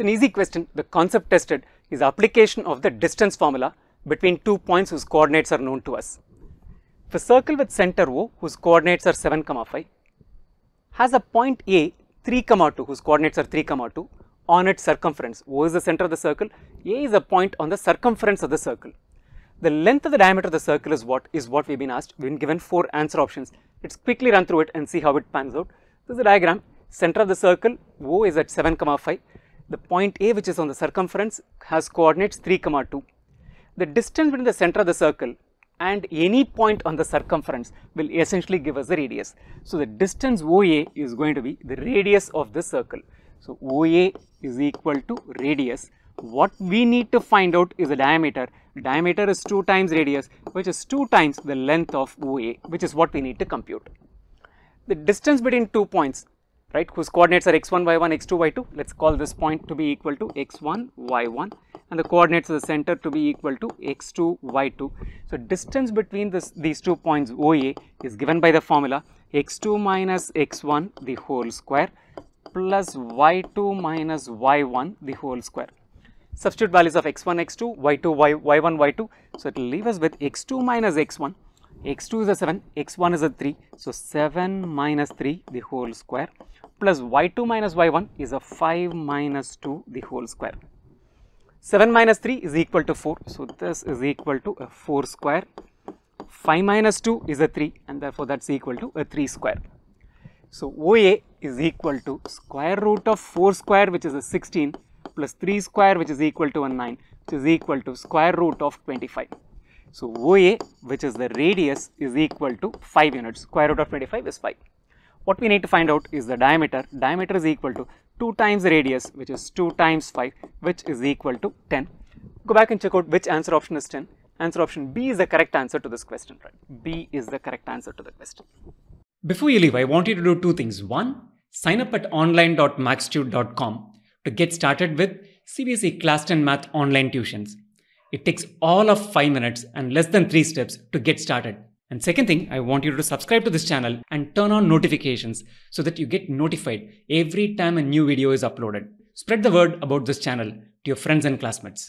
It's an easy question. The concept tested is application of the distance formula between two points whose coordinates are known to us. The circle with center O whose coordinates are 7, comma 5 has a point A 3, comma 2 whose coordinates are 3, comma 2 on its circumference. O is the center of the circle, A is a point on the circumference of the circle. The length of the diameter of the circle is what is what we've been asked. We've been given four answer options. Let's quickly run through it and see how it pans out. This is a diagram. Center of the circle O is at 7, comma 5 the point A which is on the circumference has coordinates 3 comma 2. The distance between the center of the circle and any point on the circumference will essentially give us the radius. So, the distance OA is going to be the radius of the circle. So, OA is equal to radius. What we need to find out is the diameter. Diameter is 2 times radius which is 2 times the length of OA which is what we need to compute. The distance between two points right whose coordinates are x1 y1 x2 y2 let us call this point to be equal to x1 y1 and the coordinates of the center to be equal to x2 y2. So, distance between this, these two points OA is given by the formula x2 minus x1 the whole square plus y2 minus y1 the whole square. Substitute values of x1, x2, y2, y, y1, y2. So, it will leave us with x2 minus x1 x2 is a 7, x1 is a 3. So, 7 minus 3 the whole square plus y2 minus y1 is a 5 minus 2 the whole square. 7 minus 3 is equal to 4. So, this is equal to a 4 square. 5 minus 2 is a 3 and therefore, that is equal to a 3 square. So, OA is equal to square root of 4 square which is a 16 plus 3 square which is equal to a 9 which is equal to square root of 25. So, OA which is the radius is equal to 5 units square root of 25 is 5 what we need to find out is the diameter. Diameter is equal to 2 times radius which is 2 times 5 which is equal to 10. Go back and check out which answer option is 10. Answer option B is the correct answer to this question, right? B is the correct answer to the question. Before you leave, I want you to do two things. One, sign up at online.maxtude.com to get started with CBC Class 10 Math online tuitions. It takes all of 5 minutes and less than 3 steps to get started. And second thing, I want you to subscribe to this channel and turn on notifications so that you get notified every time a new video is uploaded. Spread the word about this channel to your friends and classmates.